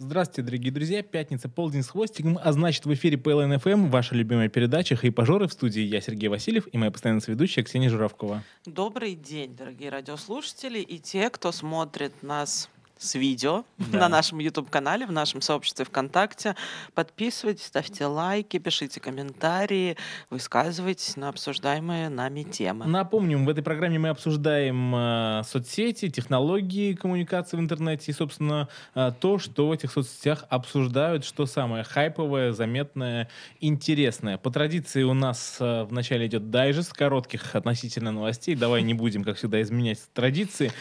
Здравствуйте, дорогие друзья. Пятница, полдень с хвостиком, а значит в эфире PLNFM, ваша любимая передача «Хайпажоры» в студии. Я Сергей Васильев и моя постоянная сведущая Ксения Журавкова. Добрый день, дорогие радиослушатели и те, кто смотрит нас с видео да. на нашем YouTube-канале, в нашем сообществе ВКонтакте. Подписывайтесь, ставьте лайки, пишите комментарии, высказывайтесь на обсуждаемые нами темы. Напомним, в этой программе мы обсуждаем э, соцсети, технологии коммуникации в интернете и, собственно, э, то, что в этих соцсетях обсуждают, что самое хайповое, заметное, интересное. По традиции у нас э, вначале идет дайджест коротких относительно новостей. Давай не будем, как всегда, изменять традиции.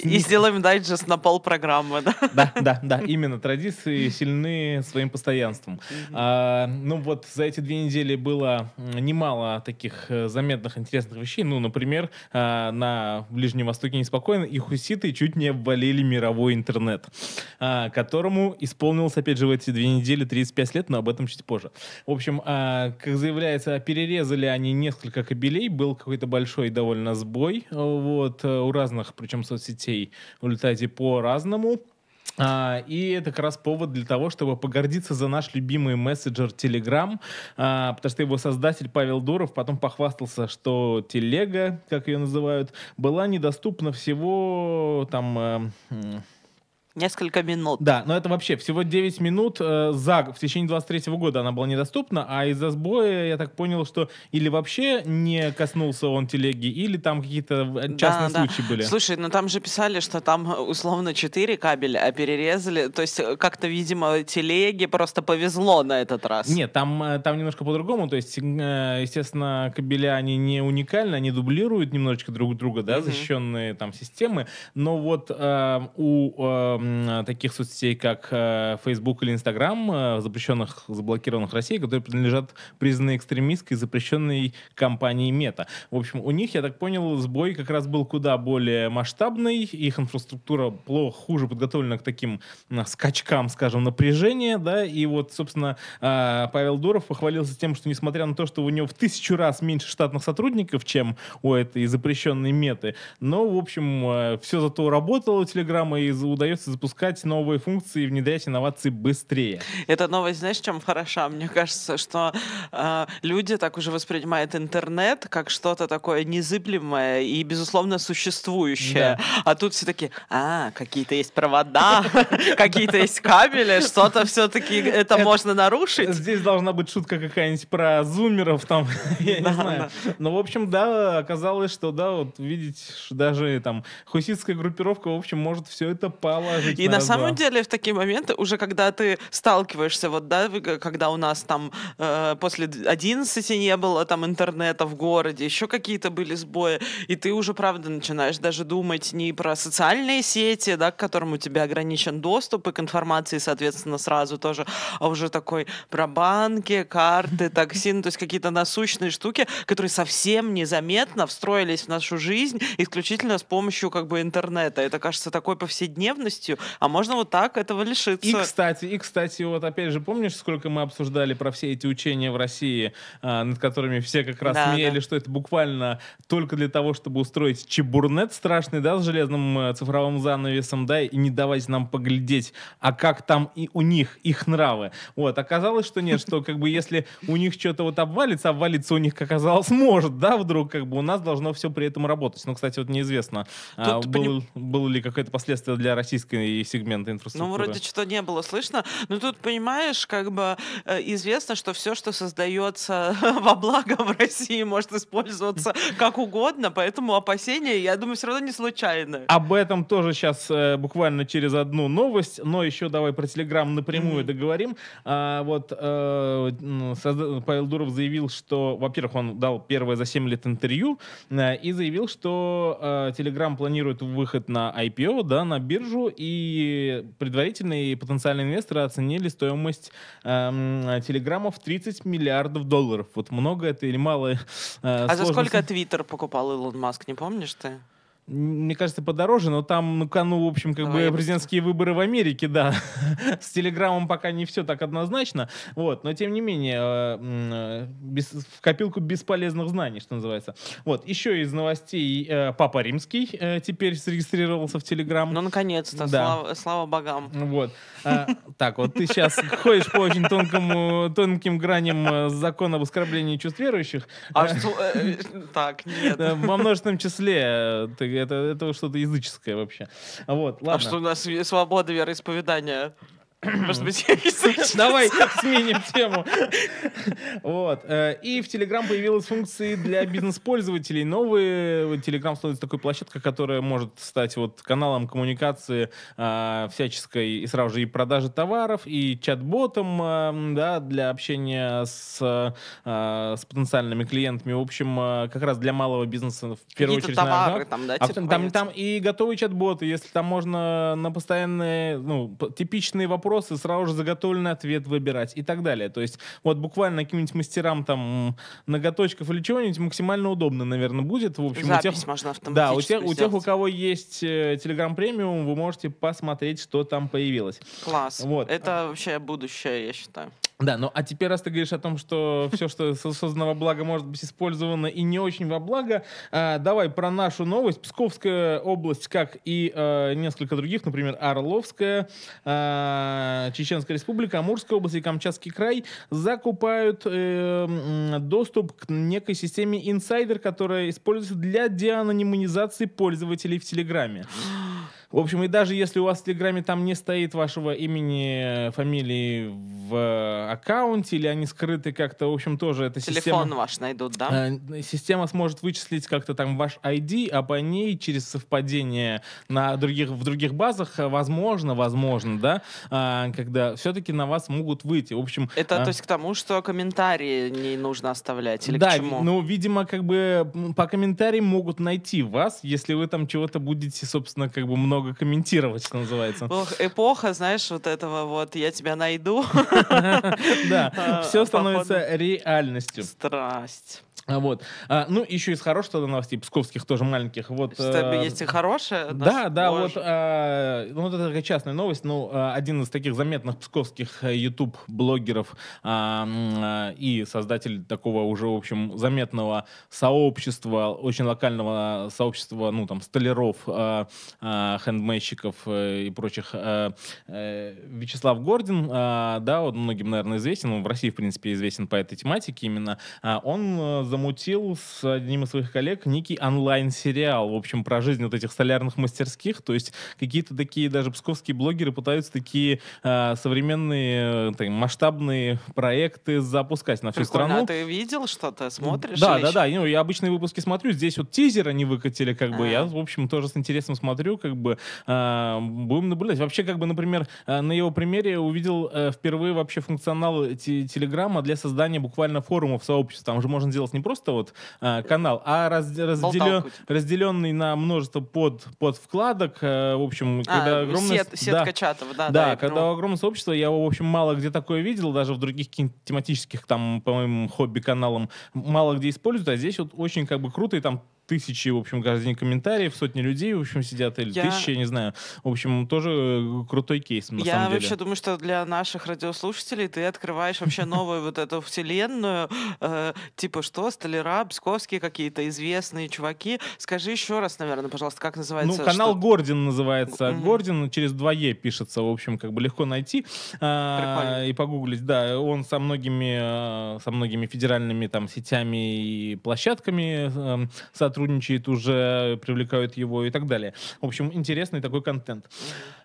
И сделаем дайджест на полпрограммы программа, да? Да, да, да, именно. Традиции сильны своим постоянством. А, ну вот за эти две недели было немало таких э, заметных интересных вещей. Ну, например, а, на Ближнем Востоке неспокойно, и хуситы чуть не обвалили мировой интернет, а, которому исполнилось, опять же, в эти две недели 35 лет, но об этом чуть позже. В общем, а, как заявляется, перерезали они несколько кабелей, был какой-то большой довольно сбой, вот, э, у разных, причем соцсетей, в результате по разным популярному. А, и это как раз повод для того, чтобы погордиться за наш любимый мессенджер Telegram, а, потому что его создатель Павел Дуров потом похвастался, что телега, как ее называют, была недоступна всего там... Э, Несколько минут. Да, но это вообще всего 9 минут э, за в течение 23 года она была недоступна, а из-за сбоя я так понял, что или вообще не коснулся он телеги, или там какие-то э, частные да, случаи да. были. Слушай, ну там же писали, что там э, условно 4 кабеля, а перерезали, то есть э, как-то, видимо, телеги просто повезло на этот раз. Нет, там, там немножко по-другому, то есть, естественно, кабеля, они не уникальны, они дублируют немножечко друг друга, да, угу. защищенные там системы, но вот э, у... Э, таких соцсетей, как э, Facebook или Instagram, э, запрещенных, заблокированных Россией, которые принадлежат признанной экстремистской запрещенной компании Мета. В общем, у них, я так понял, сбой как раз был куда более масштабный, их инфраструктура плохо, хуже подготовлена к таким скачкам, скажем, напряжения, да, и вот, собственно, э, Павел Дуров похвалился тем, что несмотря на то, что у него в тысячу раз меньше штатных сотрудников, чем у этой запрещенной Меты, но, в общем, все зато работало у Телеграма и удается запускать новые функции и внедрять инновации быстрее. Эта новость, знаешь, чем хороша? Мне кажется, что э, люди так уже воспринимают интернет как что-то такое незыблемое и, безусловно, существующее. Да. А тут все таки а, какие-то есть провода, какие-то есть кабели, что-то все-таки это можно нарушить. Здесь должна быть шутка какая-нибудь про зумеров, там, я не знаю. Но, в общем, да, оказалось, что, да, вот видеть даже там хуситская группировка, в общем, может все это положить жить И на, на самом деле в такие моменты, уже когда ты сталкиваешься, вот, да, когда у нас там э, после 11 не было там интернета в городе, еще какие-то были сбои, и ты уже, правда, начинаешь даже думать не про социальные сети, да, к которым у тебя ограничен доступ, и к информации, соответственно, сразу тоже, а уже такой про банки, карты, такси, ну, то есть какие-то насущные штуки, которые совсем незаметно встроились в нашу жизнь исключительно с помощью как бы интернета. Это кажется такой повседневностью, смертью. А можно вот так этого лишиться. И, кстати, и, кстати, вот опять же, помнишь, сколько мы обсуждали про все эти учения в России, а, над которыми все как раз да, смеяли, да. что это буквально только для того, чтобы устроить чебурнет страшный, да, с железным э, цифровым занавесом, да, и не давать нам поглядеть, а как там и у них их нравы. Вот, оказалось, что нет, что как бы если у них что-то вот обвалится, обвалится у них, как оказалось, может, да, вдруг как бы у нас должно все при этом работать. Ну, кстати, вот неизвестно, а Тут, а, был, поним... было ли какое-то последствие для российской и сегменты инфраструктуры. Ну, вроде что то не было слышно. Но тут, понимаешь, как бы э, известно, что все, что создается во благо в России, может использоваться как угодно, поэтому опасения, я думаю, все равно не случайны. Об этом тоже сейчас э, буквально через одну новость, но еще давай про Телеграм напрямую mm-hmm. договорим. А, вот э, Павел Дуров заявил, что, во-первых, он дал первое за 7 лет интервью э, и заявил, что э, Телеграм э, планирует выход на IPO, да, на биржу, и и предварительные и потенциальные инвесторы оценили стоимость эм, Телеграма в 30 миллиардов долларов. Вот много это или мало? Э, а за сколько Твиттер покупал Илон Маск, не помнишь ты? мне кажется, подороже, но там, ну, кону, в общем, как Давай бы президентские просто... выборы в Америке, да. С Телеграмом пока не все так однозначно. Вот, но тем не менее, э, э, без, в копилку бесполезных знаний, что называется. Вот, еще из новостей э, Папа Римский теперь зарегистрировался в Телеграм. Ну, наконец-то, да. слава, слава богам. Вот. Так, вот ты сейчас ходишь по очень тонкому, тонким граням закона об оскорблении чувств верующих. А что? Так, нет. Во множественном числе ты это, это что-то языческое вообще. Вот, а ладно. А что у нас свобода вероисповедания? Может быть, Давай сменим тему. Вот. Э, и в Telegram появилась функции для бизнес-пользователей новые. Telegram становится такой площадкой, которая может стать вот каналом коммуникации а, всяческой и сразу же и продажи товаров, и чат-ботом а, да, для общения с, а, с потенциальными клиентами. В общем, как раз для малого бизнеса в первую очередь. товары там, да, а, типа там, там и готовые чат-боты, если там можно на постоянные, ну, типичные вопросы вопрос и сразу же заготовленный ответ выбирать и так далее. То есть вот буквально каким-нибудь мастерам там ноготочков или чего-нибудь максимально удобно, наверное, будет. В общем, Запись у тех, можно Да, у тех, у тех, у кого есть э, Telegram премиум, вы можете посмотреть, что там появилось. Класс. Вот. Это вообще будущее, я считаю. Да, ну а теперь, раз ты говоришь о том, что все, что создано во благо, может быть использовано и не очень во благо, э, давай про нашу новость. Псковская область, как и э, несколько других, например, Орловская, э, Чеченская республика, Амурская область и Камчатский край закупают э, доступ к некой системе Insider, которая используется для деанонимизации пользователей в Телеграме. В общем, и даже если у вас в Телеграме там не стоит вашего имени, э, фамилии в э, аккаунте, или они скрыты как-то, в общем, тоже эта Телефон система... Телефон ваш найдут, да? Э, система сможет вычислить как-то там ваш ID, а по ней через совпадение на других, в других базах, возможно, возможно, да, а, когда все-таки на вас могут выйти. В общем... Это э, то есть к тому, что комментарии не нужно оставлять или да, к чему? ну, видимо, как бы по комментариям могут найти вас, если вы там чего-то будете, собственно, как бы много много комментировать, что называется. эпоха, знаешь, вот этого вот «я тебя найду». Да, все становится реальностью. Страсть. А, вот. А, ну, еще из хороших тогда новостей, псковских тоже маленьких. Вот, Что, э, есть и хорошие? Да, да, вот, э, ну, вот это такая частная новость. Ну, а, один из таких заметных псковских YouTube-блогеров э, и создатель такого уже, в общем, заметного сообщества, очень локального сообщества, ну, там, столяров, э, э, хендмейщиков и прочих. Э, э, Вячеслав Гордин, э, да, вот многим, наверное, известен, он в России, в принципе, известен по этой тематике именно. Э, он замутил с одним из своих коллег некий онлайн-сериал, в общем, про жизнь вот этих солярных мастерских. То есть какие-то такие даже псковские блогеры пытаются такие э, современные э, так, масштабные проекты запускать на всю Прикольно. страну. А ты видел что-то? Смотришь? Да, да, еще? да. Ну, я обычные выпуски смотрю. Здесь вот тизер они выкатили, как а -а -а. бы. Я, а. в общем, тоже с интересом смотрю, как бы. Э, будем наблюдать. Вообще, как бы, например, э, на его примере увидел э, впервые вообще функционал Телеграма для создания буквально форумов сообществ. Там же можно сделать не просто вот э, канал, а раз, разделен, типа. разделенный на множество под, под вкладок. Э, в общем, а, когда огромное... Сет, сетка да, Чатова, да. Да, да когда понимаю. огромное сообщество, я, в общем, мало где такое видел, даже в других тематических, там, по моим хобби-каналам, мало где используют, а здесь вот очень как бы круто, и там тысячи, в общем, каждый день комментариев, сотни людей, в общем, сидят, или я... тысячи, я не знаю. В общем, тоже э, крутой кейс, на я самом деле. Я вообще думаю, что для наших радиослушателей ты открываешь вообще новую вот эту вселенную, э, типа что, Столяра, Псковские какие-то известные чуваки. Скажи еще раз, наверное, пожалуйста, как называется? Ну, канал Гордин называется. Гордин через 2Е пишется, в общем, как бы легко найти а, и погуглить. Да, он со многими, э, со многими федеральными там сетями и площадками сотрудничает сотрудничает, уже привлекают его и так далее. В общем, интересный такой контент.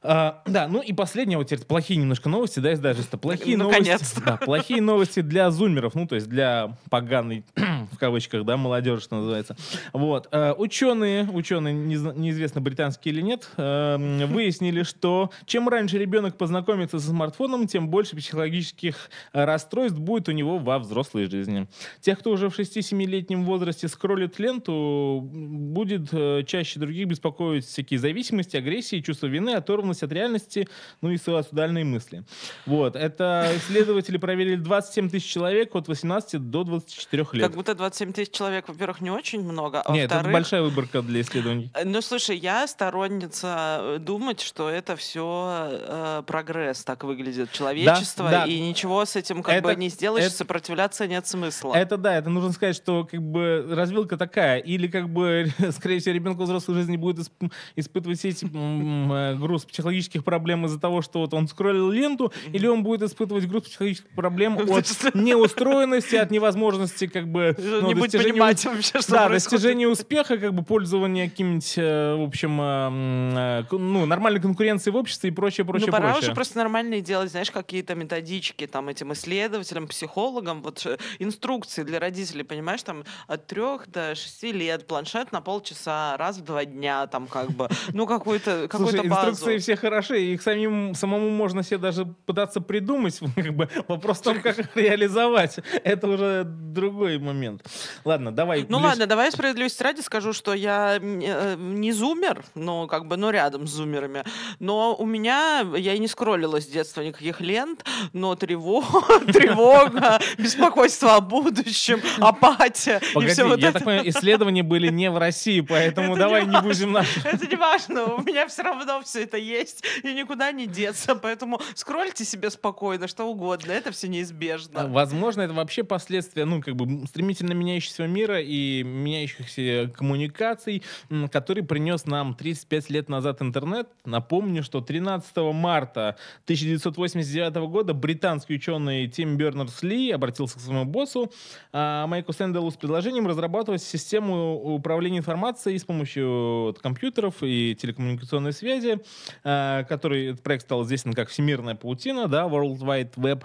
А, да, ну и последняя вот теперь плохие немножко новости, да, издательство. Плохие ну, Наконец-то. новости. Да, плохие новости для зумеров, ну, то есть для поганой в кавычках, да, молодежь, что называется. Вот. Э, ученые, ученые, не неизвестно, британские или нет, эм, выяснили, что чем раньше ребенок познакомится со смартфоном, тем больше психологических э, расстройств будет у него во взрослой жизни. Тех, кто уже в 6-7-летнем возрасте скроллит ленту, будет э, чаще других беспокоить всякие зависимости, агрессии, чувство вины, оторванность от реальности, ну и суицидальные мысли. Вот. Это исследователи проверили 27 тысяч человек от 18 до 24 лет. Как будто 27 тысяч человек, во-первых, не очень много. А Нет, это большая выборка для исследований. Э, ну, слушай, я сторонница э, думать, что это все э, прогресс, так выглядит человечество, да, да. и ничего с этим как это, бы не сделаешь, это, сопротивляться нет смысла. Это да, это нужно сказать, что как бы развилка такая, или как бы, скорее всего, ребенку взрослой жизни будет исп- испытывать все эти э, груз психологических проблем из-за того, что вот он скроллил ленту, или он будет испытывать груз психологических проблем от неустроенности, от невозможности как бы ну, не будет понимать вообще, что Да, достижение успеха, как бы пользование каким-нибудь, э, в общем, э, э, ну, нормальной конкуренцией в обществе и прочее, ну, прочее, прочее. ну, пора уже просто нормальные делать, знаешь, какие-то методички там этим исследователям, психологам, вот инструкции для родителей, понимаешь, там от трех до шести лет, планшет на полчаса, раз в два дня, там как бы, ну, какую-то какую Слушай, базу. инструкции все хороши, их самим, самому можно себе даже пытаться придумать, как бы, вопрос в том, как реализовать. Это уже другой момент минут. Ладно, давай. Ну ладно, давай справедливости ради скажу, что я э, не зумер, но как бы, ну рядом с зумерами. Но у меня, я и не скроллила с детства никаких лент, но тревога, тревога, беспокойство о будущем, апатия Погоди, и все вот я так понимаю, исследования были не в России, поэтому давай не, будем... Наши. Это не важно, у меня все равно все это есть, и никуда не деться, поэтому скрольте себе спокойно, что угодно, это все неизбежно. Возможно, это вообще последствия, ну, как бы, стремительно стремительно меняющегося мира и меняющихся коммуникаций, который принес нам 35 лет назад интернет. Напомню, что 13 марта 1989 года британский ученый Тим Бернерс-Ли обратился к своему боссу а, Майку Сэндалу с предложением разрабатывать систему управления информацией с помощью компьютеров и телекоммуникационной связи, а, который этот проект стал известен как «Всемирная паутина», да, World Wide Web.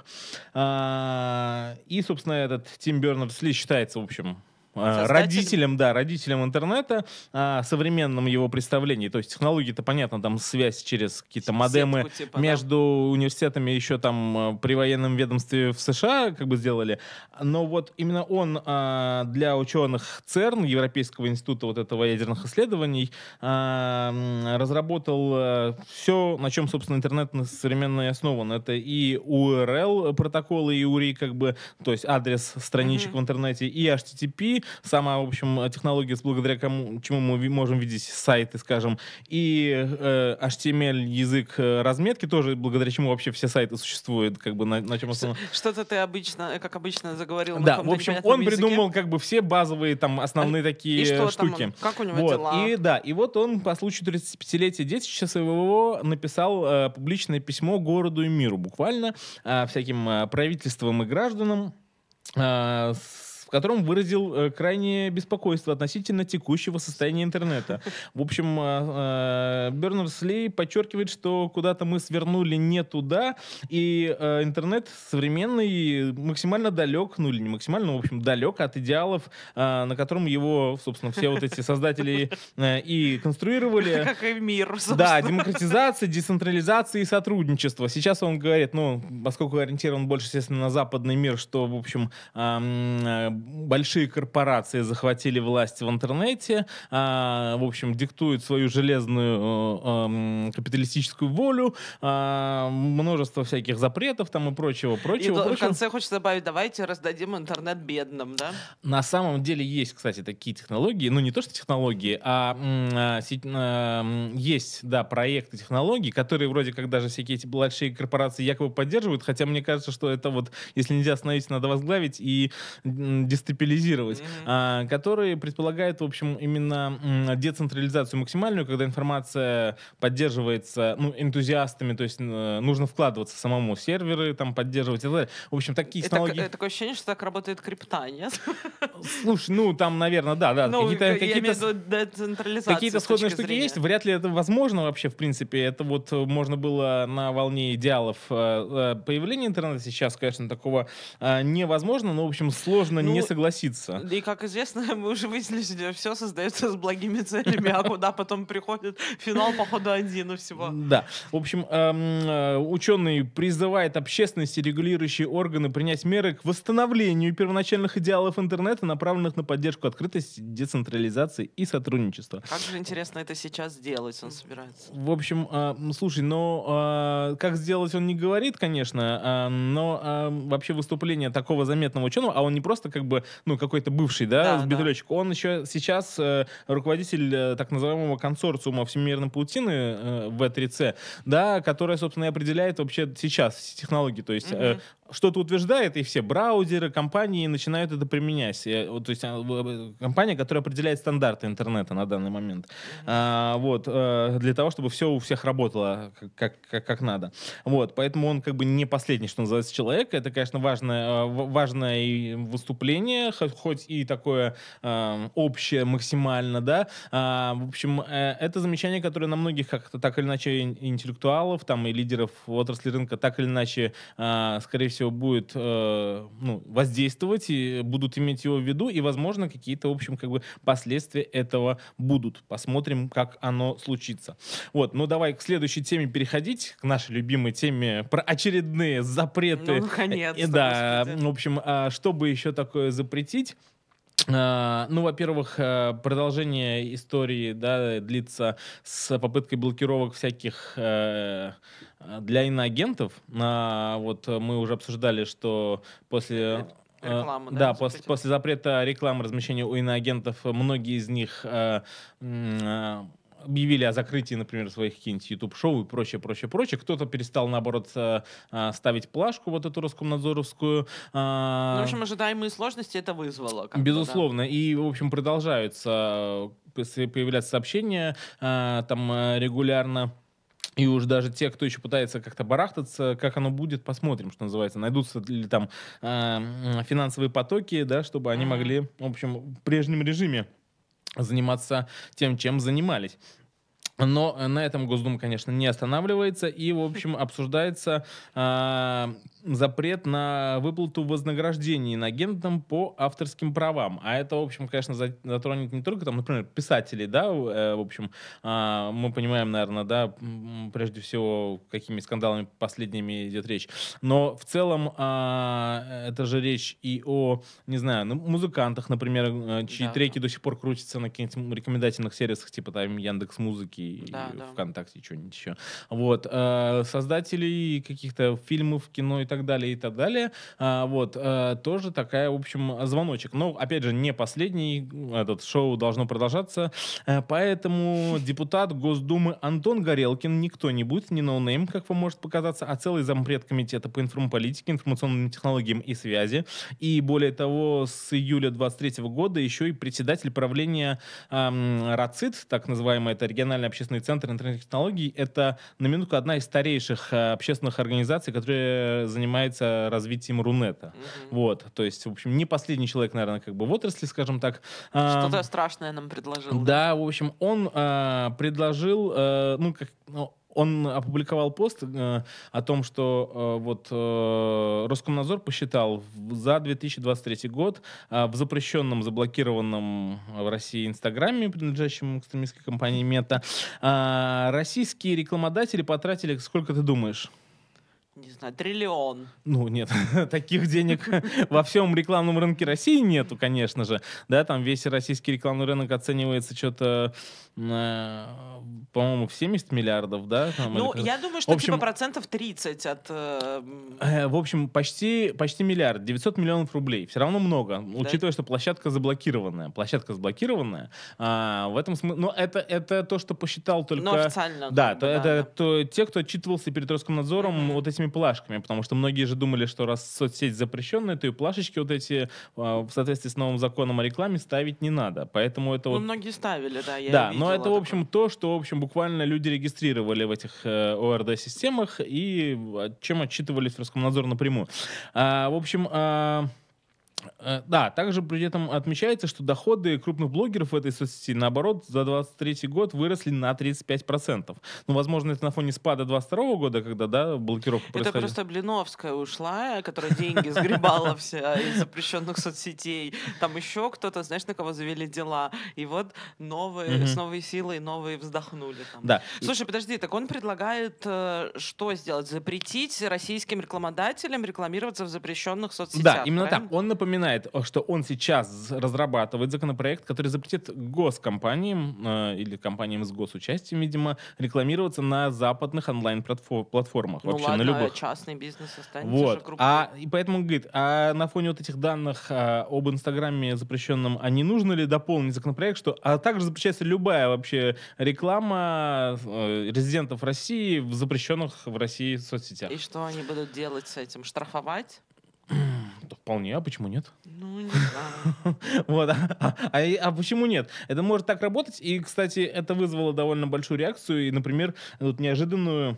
А, и, собственно, этот Тим Бернерс-Ли считает, является, в общем, а, Создателям. Родителям, да, родителям интернета, о а, современном его представлении. То есть технологии-то, понятно, там связь через какие-то модемы Сетку, типа, между да. университетами еще там а, при военном ведомстве в США как бы сделали. Но вот именно он для ученых ЦЕРН, Европейского института вот этого ядерных исследований, разработал все, на чем, собственно, интернет на современной основан. Это и URL протоколы, и URI, как бы, то есть адрес страничек mm-hmm. в интернете, и HTTP, сети, сама, в общем, технология, благодаря кому, чему мы можем видеть сайты, скажем, и э, HTML язык э, разметки тоже, благодаря чему вообще все сайты существуют, как бы на, на чем основном. Что-то ты обычно, э, как обычно, заговорил. Да, на в общем, он языке. придумал как бы все базовые там основные а, такие и что штуки. Там, как у него вот. дела? И да, и вот он по случаю 35-летия детища своего написал э, публичное письмо городу и миру, буквально э, всяким э, правительствам и гражданам. Э, с котором выразил э, крайнее беспокойство относительно текущего состояния интернета. В общем, э, э, Бернерс-Ли подчеркивает, что куда-то мы свернули не туда, и интернет современный максимально далек, ну или не максимально, в общем, далек от идеалов, на котором его, собственно, все вот эти создатели и конструировали. Как и мир, собственно. Да, демократизация, децентрализация и сотрудничество. Сейчас он говорит, ну, поскольку ориентирован больше, естественно, на западный мир, что, в общем, большие корпорации захватили власть в интернете, а, в общем, диктуют свою железную а, а, капиталистическую волю, а, множество всяких запретов там и прочего, прочего. И прочего. в конце хочется добавить, давайте раздадим интернет бедным, да? На самом деле есть, кстати, такие технологии, ну не то что технологии, а, а, а есть, да, проекты технологий, которые вроде как даже всякие эти большие корпорации якобы поддерживают, хотя мне кажется, что это вот, если нельзя остановить, надо возглавить и дестабилизировать, mm-hmm. а, которые предполагают, в общем, именно децентрализацию максимальную, когда информация поддерживается ну, энтузиастами, то есть нужно вкладываться самому серверы, там поддерживать и так далее. В общем, такие э, технологии... Это, такое ощущение, что так работает крипта, нет? Слушай, ну там, наверное, да, да. Ну, какие-то, какие-то, какие-то сходные штуки зрения. есть. Вряд ли это возможно вообще, в принципе. Это вот э, можно было на волне идеалов э, появления интернета. Сейчас, конечно, такого невозможно, но, в общем, сложно ну, не не ну, согласится. И, как известно, мы уже выяснили, что все создается с благими целями, а куда потом приходит финал, походу, один и всего. Да. В общем, эм, э, ученый призывает общественности, регулирующие органы принять меры к восстановлению первоначальных идеалов интернета, направленных на поддержку открытости, децентрализации и сотрудничества. Как же интересно это сейчас сделать он собирается? В общем, э, слушай, но ну, э, как сделать он не говорит, конечно, но вообще выступление такого заметного ученого, а он не просто как как бы, ну, какой-то бывший, да, да бетулечек, да. он еще сейчас э, руководитель э, так называемого консорциума Всемирной паутины э, в 3 c да, которая, собственно, и определяет вообще сейчас технологии, то есть mm-hmm что-то утверждает, и все браузеры, компании начинают это применять. И, э, вот, то есть а, компания, которая определяет стандарты интернета на данный момент. А, вот, э, для того, чтобы все у всех работало как, как, как надо. Вот, поэтому он как бы не последний, что называется, человек. Это, конечно, важное, э, важное выступление, хоть и такое эм, общее максимально, да. А, в общем, это замечание, которое на многих как-то так или иначе интеллектуалов там и лидеров отрасли рынка так или иначе, скорее всего, всего, будет э, ну, воздействовать, и будут иметь его в виду, и, возможно, какие-то, в общем, как бы последствия этого будут. Посмотрим, как оно случится. Вот, ну давай к следующей теме переходить, к нашей любимой теме про очередные запреты. Ну, наконец. И, э, э, да, в общем, а что еще такое запретить? А, ну, во-первых, э, продолжение истории да, длится с попыткой блокировок всяких э, для иноагентов. А, вот мы уже обсуждали, что после э, Реклама, да, да после, после запрета рекламы размещения у иноагентов многие из них э, э, объявили о закрытии, например, своих каких-нибудь YouTube-шоу и прочее, прочее, прочее. Кто-то перестал, наоборот, э, э, ставить плашку вот эту Роскомнадзоровскую. Э, ну, в общем, ожидаемые сложности это вызвало. Безусловно. Да? И, в общем, продолжаются появляться сообщения там регулярно. И уж даже те, кто еще пытается как-то барахтаться, как оно будет, посмотрим, что называется. Найдутся ли там э, финансовые потоки, да, чтобы они могли, в общем, в прежнем режиме заниматься тем, чем занимались. Но э, на этом Госдума, конечно, не останавливается. И, в общем, обсуждается, а, запрет на выплату вознаграждений инагентам по авторским правам. А это, в общем, конечно, затронет не только, там, например, писателей, да, в э, общем, а, мы понимаем, наверное, да, прежде всего, какими скандалами последними идет речь. Но в целом а, это же речь и о, не знаю, ну, музыкантах, например, э, чьи да, треки да. до сих пор крутятся на каких-нибудь рекомендательных сервисах, типа там Яндекс Музыки, да, да. ВКонтакте, что-нибудь еще. Вот. Э, создателей каких-то фильмов, кино и так далее, и так далее. А, вот, э, тоже такая, в общем, звоночек. Но, опять же, не последний, этот шоу должно продолжаться, э, поэтому депутат Госдумы Антон Горелкин, никто не будет нибудь не ноунейм, как вам может показаться, а целый зампред комитета по информполитике, информационным технологиям и связи. И более того, с июля 23 года еще и председатель правления эм, РАЦИТ, так называемый, это региональный общественный центр интернет-технологий, это на минутку одна из старейших э, общественных организаций, которые занимаются занимается развитием Рунета. Угу. Вот, то есть, в общем, не последний человек, наверное, как бы в отрасли, скажем так. Что-то а, страшное нам предложил. Да, в общем, он а, предложил, а, ну, как... Ну, он опубликовал пост э, о том, что э, вот э, Роскомнадзор посчитал за 2023 год э, в запрещенном, заблокированном в России Инстаграме, принадлежащем экстремистской компании Мета, э, российские рекламодатели потратили, сколько ты думаешь? не знаю, триллион. Ну, нет, таких денег во всем рекламном рынке России нету, конечно же. Да, там весь российский рекламный рынок оценивается что-то, э, по-моему, в 70 миллиардов, да? Там, ну, я думаю, что в типа, общем, типа процентов 30 от... Э... Э, в общем, почти, почти миллиард, 900 миллионов рублей. Все равно много, да? учитывая, что площадка заблокированная. Площадка заблокированная. А, в этом смысле... Но это, это то, что посчитал ну, только... Но официально. Да, да, это да. То, те, кто отчитывался перед Роскомнадзором mm-hmm. вот этими плашками, потому что многие же думали, что раз соцсеть запрещенная, то и плашечки вот эти а, в соответствии с новым законом о рекламе ставить не надо. Поэтому это ну, вот... многие ставили, да, я Да, но это, такое. в общем, то, что, в общем, буквально люди регистрировали в этих э, ОРД-системах и а, чем отчитывались в Роскомнадзор напрямую. А, в общем... А Э, да, также при этом отмечается, что доходы крупных блогеров в этой соцсети, наоборот, за 2023 год выросли на 35%. Ну, возможно, это на фоне спада 2022 года, когда, да, блокировка это происходила. Это просто Блиновская ушла, которая деньги сгребала вся из запрещенных соцсетей. Там еще кто-то, знаешь, на кого завели дела. И вот новые, с новой силой новые вздохнули. Да. Слушай, подожди, так он предлагает э, что сделать? Запретить российским рекламодателям рекламироваться в запрещенных соцсетях? Да, именно так. Он напоминает напоминает, э, что он сейчас разрабатывает законопроект, который запретит госкомпаниям э, или компаниям с госучастием, видимо, рекламироваться на западных онлайн-платформах. Ну вообще ладно, на любых. А частный бизнес останется вот. же а группой. А, и поэтому говорит, а на фоне вот этих данных а, об Инстаграме запрещенном, а не нужно ли дополнить законопроект, что а также запрещается любая вообще реклама э, резидентов России в запрещенных в России соцсетях. И что они будут делать с этим? Штрафовать? это вполне, а почему нет? Ну, не знаю. Вот, а, а, а, а почему нет? Это может так работать, и, кстати, это вызвало довольно большую реакцию, и, например, вот неожиданную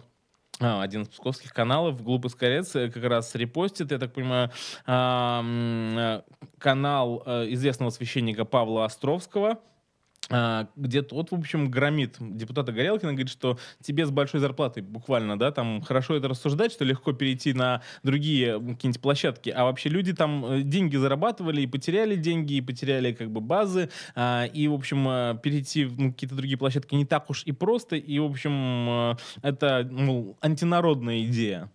а, один из псковских каналов «Глупый скорец» э, как раз репостит, я так понимаю, э, канал э, известного священника Павла Островского – а, где-то, вот, в общем, громит депутата Горелкина, говорит, что тебе с большой зарплатой буквально, да, там хорошо это рассуждать, что легко перейти на другие какие-нибудь площадки, а вообще люди там э, деньги зарабатывали и потеряли деньги, и потеряли как бы базы, а, и, в общем, а, перейти в ну, какие-то другие площадки не так уж и просто, и, в общем, это, ну, антинародная идея.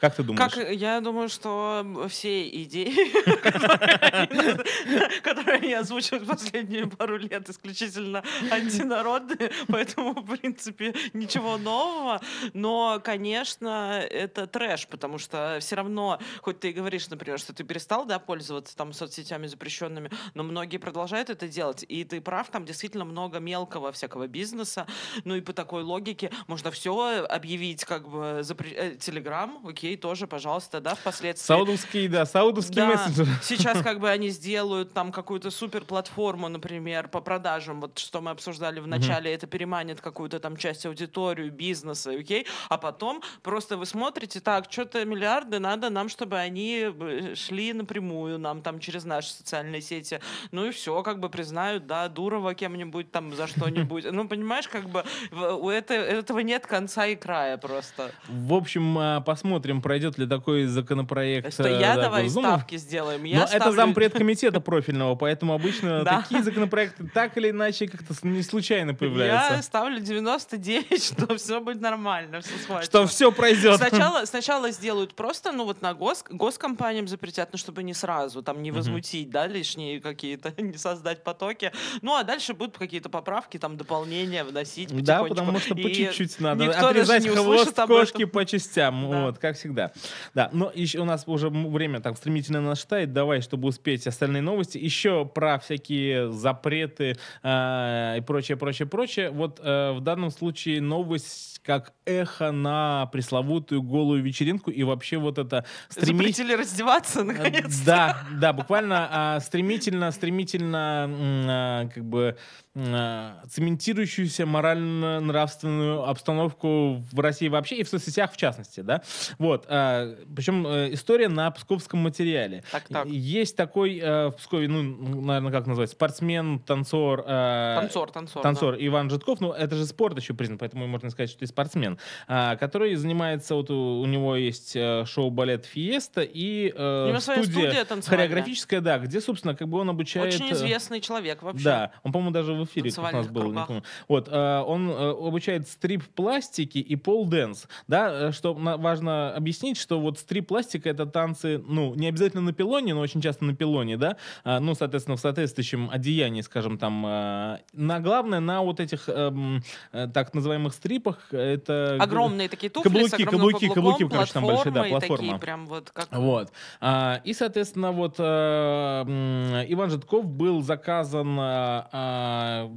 Как ты думаешь? Как, э, я думаю, что все идеи, которые они озвучивают последние пару лет, исключительно антинародные, поэтому, в принципе, ничего нового. Но, конечно, это трэш, потому что все равно, хоть ты и говоришь, например, что ты перестал да, пользоваться там соцсетями запрещенными, но многие продолжают это делать. И ты прав, там действительно много мелкого всякого бизнеса. Ну и по такой логике можно все объявить как бы запре... Телеграм, э, окей, людей тоже, пожалуйста, да, впоследствии. Саудовские, да, саудовские да. мессенджеры. Сейчас как бы они сделают там какую-то супер платформу, например, по продажам, вот что мы обсуждали в начале, mm-hmm. это переманит какую-то там часть аудиторию, бизнеса, окей, а потом просто вы смотрите, так, что-то миллиарды надо нам, чтобы они э, шли напрямую нам там через наши социальные сети, ну и все, как бы признают, да, Дурова кем-нибудь там за что-нибудь, ну понимаешь, как бы у этого нет конца и края просто. В общем, э, посмотрим, пройдет ли такой законопроект. Что э, я да, давай Госдумы. ставки сделаем. Я Но ставлю... это зампред комитета профильного, поэтому обычно такие законопроекты так или иначе как-то не случайно появляются. Я ставлю 99, что все будет нормально, все схвачено. Что все пройдет. Сначала, сделают просто, ну вот на гос, госкомпаниям запретят, ну чтобы не сразу, там не возмутить, да, лишние какие-то, не создать потоки. Ну а дальше будут какие-то поправки, там дополнения вносить Да, потому что по чуть-чуть надо отрезать хвост кошки по частям. Вот, как всегда всегда. Да, но еще у нас уже время там стремительно нас считает. Давай, чтобы успеть остальные новости, еще про всякие запреты э, и прочее, прочее, прочее. Вот э, в данном случае новость как эхо на пресловутую голую вечеринку и вообще вот это стремительно... Запретили раздеваться, э, наконец -то. Да, да, буквально э, стремительно, стремительно э, как бы цементирующуюся морально-нравственную обстановку в России вообще и в соцсетях в частности, да. Вот, вот. А, причем э, история на псковском материале. Так, так. Есть такой э, в Пскове, ну, наверное, как назвать, спортсмен, танцор. Э, танцор, танцор. Танцор да. Иван Житков. Ну, это же спорт еще признан, поэтому можно сказать, что ты спортсмен. Э, который занимается, вот у, у него есть э, шоу-балет «Фиеста» и э, студия, студия хореографическая, да, где, собственно, как бы он обучает... Очень э, известный человек вообще. Да. Он, по-моему, даже в эфире у нас был. Не помню. Вот. Э, он э, обучает стрип-пластики и пол-дэнс. Да, что важно объяснить, что вот стрип-пластика это танцы, ну, не обязательно на пилоне, но очень часто на пилоне, да, а, ну, соответственно, в соответствующем одеянии, скажем, там, а, на главное, на вот этих эм, э, так называемых стрипах это... Огромные такие туфли каблуки, с каблуки, каблуком, каблуки, короче, там большие, да, платформа. Такие прям вот как... Вот. А, и, соответственно, вот э, Иван Житков был заказан э,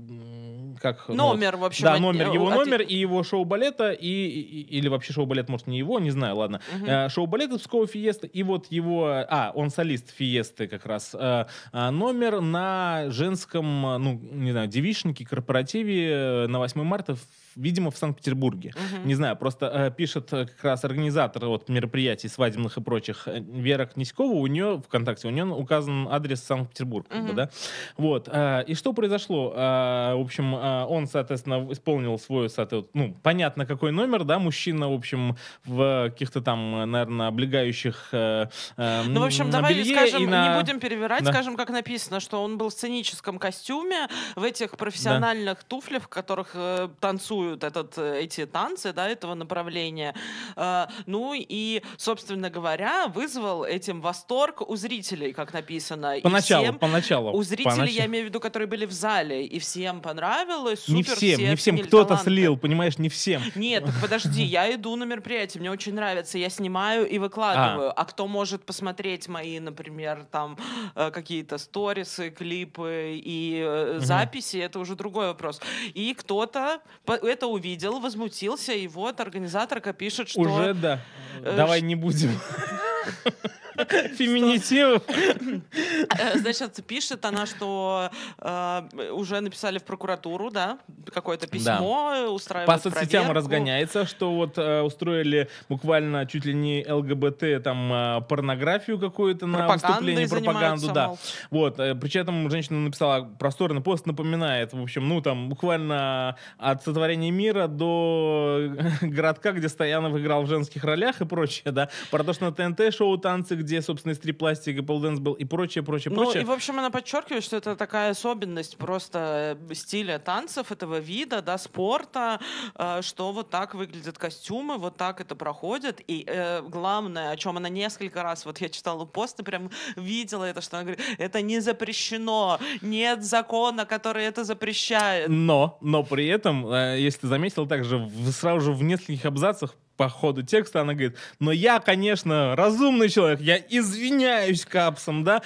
как... Ну, номер, ну, в общем. Да, номер, э, его номер и его шоу-балета, и, и, или вообще шоу-балет, может, не его, не знаю, ладно, ладно. Угу. Э, Шоу-балетовского Фиеста и вот его... А, он солист Фиесты как раз. Э, э, номер на женском, ну, не знаю, девичнике, корпоративе на 8 марта видимо, в Санкт-Петербурге. Угу. Не знаю, просто пишет как раз организатор вот, мероприятий свадебных и прочих Вера Князькова, у нее ВКонтакте, у нее указан адрес Санкт-Петербург. Угу. Как бы, да? вот, и что произошло? в общем, он, соответственно, исполнил свой, соответственно, ну, понятно, какой номер, да, мужчина, в общем, в каких-то там, э, наверное, облегающих э, э, Ну, в общем, давай скажем, на... не будем перевирать, да. скажем, как написано, что он был в сценическом костюме, в этих профессиональных да. туфлях, в которых э, танцуют этот, э, эти танцы, да, этого направления. Э, ну и, собственно говоря, вызвал этим восторг у зрителей, как написано. Поначалу, и всем, поначалу. У зрителей, поначалу. я имею в виду, которые были в зале, и всем понравилось. Супер, не всем, все не всем, кто-то слил, понимаешь, не всем. Нет, подожди, я иду на мероприятие, мне очень нравится нравится, я снимаю и а. выкладываю. А, а кто может посмотреть мои, например, там э, какие-то сторисы, клипы и угу. записи, это уже другой вопрос. И кто-то это увидел, возмутился, и вот организаторка пишет, что... Уже да. Э, Давай не будем. Феминитивов. Э, значит, пишет она, что э, уже написали в прокуратуру, да, какое-то письмо, да. Э, устраивают По соцсетям разгоняется, что вот устроили буквально чуть ли не ЛГБТ, там, порнографию какую-то на выступление, пропаганду, да. Вот, э, причем женщина написала просторный пост, напоминает, в общем, ну, там, буквально от сотворения мира до городка, где Стоянов играл в женских ролях и прочее, да, про то, что на ТНТ шоу танцы, где, собственно, из три пластика, полденс был и прочее, прочее, ну, и, в общем, она подчеркивает, что это такая особенность просто э, стиля танцев этого вида, да, спорта, э, что вот так выглядят костюмы, вот так это проходит. И э, главное, о чем она несколько раз, вот я читала пост и прям видела это, что она говорит, это не запрещено, нет закона, который это запрещает. Но, но при этом, э, если ты заметил, также в, сразу же в нескольких абзацах по ходу текста, она говорит, но я, конечно, разумный человек, я извиняюсь капсом, да,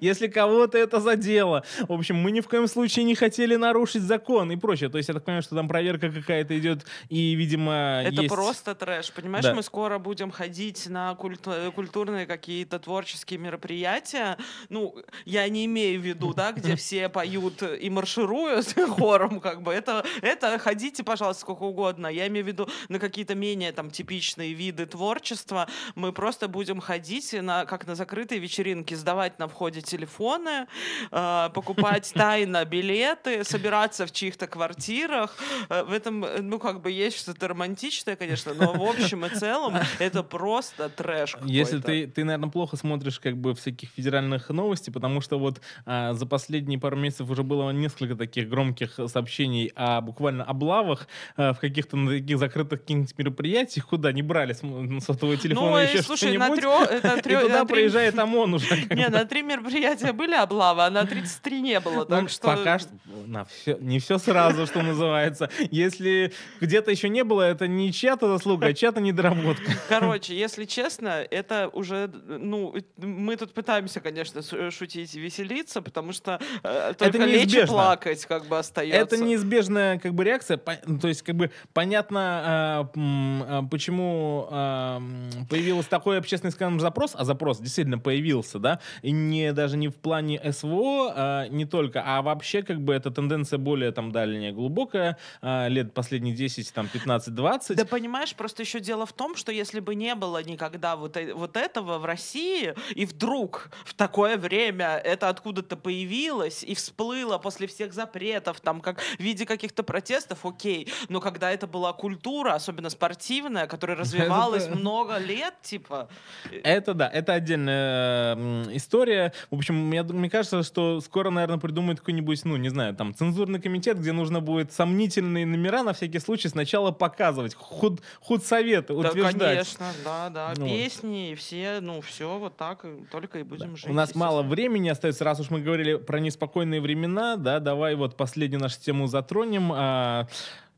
если кого-то это задело. В общем, мы ни в коем случае не хотели нарушить закон и прочее. То есть я так понимаю, что там проверка какая-то идет, и, видимо, Это есть... просто трэш, понимаешь? Да. Мы скоро будем ходить на культу- культурные какие-то творческие мероприятия. Ну, я не имею в виду, да, где все поют и маршируют хором, как бы. Это, это ходите, пожалуйста, сколько угодно. Я имею в виду на какие-то менее менее там типичные виды творчества, мы просто будем ходить на, как на закрытые вечеринки, сдавать на входе телефоны, э, покупать тайно билеты, собираться в чьих-то квартирах. Э, в этом, э, ну, как бы есть что-то романтичное, конечно, но в общем и целом это просто трэш Если ты, ты, наверное, плохо смотришь как бы всяких федеральных новостей, потому что вот э, за последние пару месяцев уже было несколько таких громких сообщений о буквально облавах э, в каких-то таких закрытых каких-нибудь мероприятиях, мероприятий, куда не брали с сотового телефона ну, э, еще слушай, на трех... Э, на трех и туда на приезжает три... ОМОН уже. Не, на три мероприятия были облавы, а на 33 не было, ну, так ну, что... Пока что... На все... Не все сразу, что называется. Если где-то еще не было, это не чья-то заслуга, а чья-то недоработка. Короче, если честно, это уже... Ну, мы тут пытаемся, конечно, шутить и веселиться, потому что э, только это лечь и плакать как бы остается. Это неизбежная как бы реакция. То есть как бы понятно а, образом, почему а, появился такой общественный, скажем, запрос, а запрос действительно появился, да, и не, даже не в плане СВО, а не только, а вообще как бы эта тенденция более там дальняя, глубокая, а, лет последние 10, там, 15-20. Да понимаешь, просто еще дело в том, что если бы не было никогда вот, э, вот этого в России, и вдруг в такое время это откуда-то появилось и всплыло после всех запретов, там, как в виде каких-то протестов, окей, но когда это была культура, особенно спортивная, активная, которая развивалась много лет, типа. Это да, это отдельная история. В общем, мне кажется, что скоро, наверное, придумают какой-нибудь, ну, не знаю, там, цензурный комитет, где нужно будет сомнительные номера на всякий случай сначала показывать, худ, худсоветы утверждать. Да, конечно, да, да, ну. песни, все, ну, все вот так, только и будем жить. У нас мало времени остается, раз уж мы говорили про неспокойные времена, да, давай вот последнюю нашу тему затронем. А,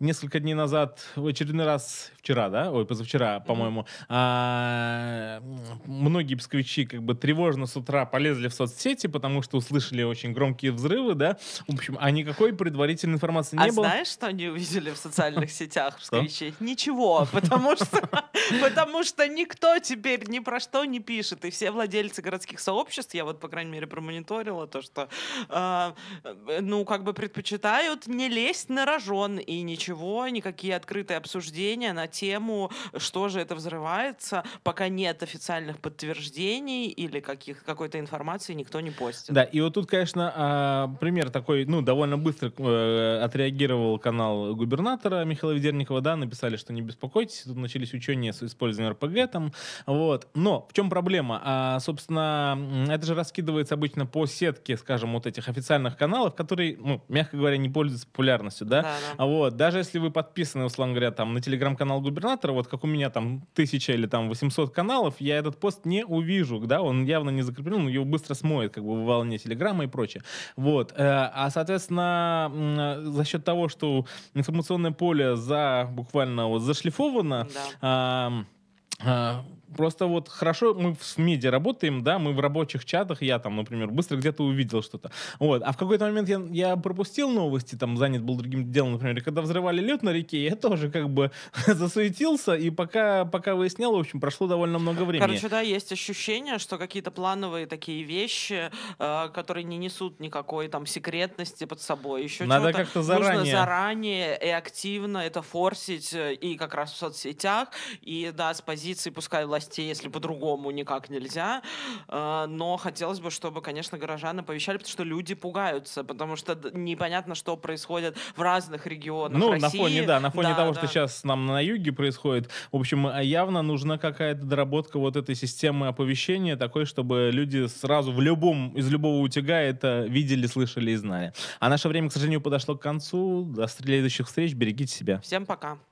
несколько дней назад, в очередной раз, вчера, да, ой, позавчера, по-моему, а, многие псковичи как бы тревожно с утра полезли в соцсети, потому что услышали очень громкие взрывы, да. В общем, а никакой предварительной информации не а было. А знаешь, что они увидели в социальных сетях псковичи? Ничего, потому что, потому что никто теперь ни про что не пишет, и все владельцы городских сообществ, я вот, по крайней мере, промониторила то, что, а, э, ну, как бы предпочитают не лезть на рожон и ничего ничего, никакие открытые обсуждения на тему, что же это взрывается, пока нет официальных подтверждений или каких, какой-то информации никто не постит. Да, и вот тут, конечно, а, пример такой, ну, довольно быстро э, отреагировал канал губернатора Михаила Ведерникова, да, написали, что не беспокойтесь, тут начались учения с использованием РПГ там, вот. Но в чем проблема? А, собственно, это же раскидывается обычно по сетке, скажем, вот этих официальных каналов, которые, ну, мягко говоря, не пользуются популярностью, да? да, да. Вот, даже даже если вы подписаны, условно говоря, там, на телеграм-канал губернатора, вот как у меня там тысяча или там 800 каналов, я этот пост не увижу, да, он явно не закреплен, но его быстро смоет, как бы, в волне телеграмма и прочее. Вот. Э, а, соответственно, за счет того, что информационное поле за буквально вот зашлифовано, да. а, а Просто вот хорошо, мы в медиа работаем, да, мы в рабочих чатах, я там, например, быстро где-то увидел что-то. Вот. А в какой-то момент я, я пропустил новости, там, занят был другим делом, например, когда взрывали лед на реке, я тоже как бы засуетился, и пока, пока выяснял, в общем, прошло довольно много времени. Короче, да, есть ощущение, что какие-то плановые такие вещи, э, которые не несут никакой там секретности под собой, еще Надо как-то заранее. Нужно заранее и активно это форсить, э, и как раз в соцсетях, и, да, с позиции, пускай власти власти, если по-другому никак нельзя. Э, но хотелось бы, чтобы, конечно, горожаны оповещали, потому что люди пугаются, потому что непонятно, что происходит в разных регионах Ну, России. на фоне, да, на фоне да, того, да. что сейчас нам на юге происходит, в общем, а явно нужна какая-то доработка вот этой системы оповещения такой, чтобы люди сразу в любом, из любого утяга это видели, слышали и знали. А наше время, к сожалению, подошло к концу. До следующих встреч. Берегите себя. Всем пока.